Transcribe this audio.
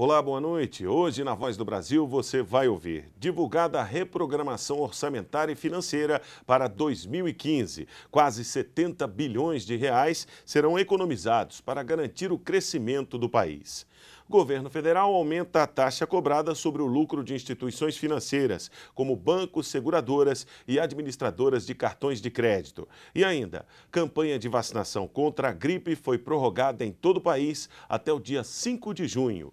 Olá, boa noite. Hoje, na Voz do Brasil, você vai ouvir divulgada a reprogramação orçamentária e financeira para 2015. Quase 70 bilhões de reais serão economizados para garantir o crescimento do país. Governo federal aumenta a taxa cobrada sobre o lucro de instituições financeiras, como bancos, seguradoras e administradoras de cartões de crédito. E ainda, campanha de vacinação contra a gripe foi prorrogada em todo o país até o dia 5 de junho.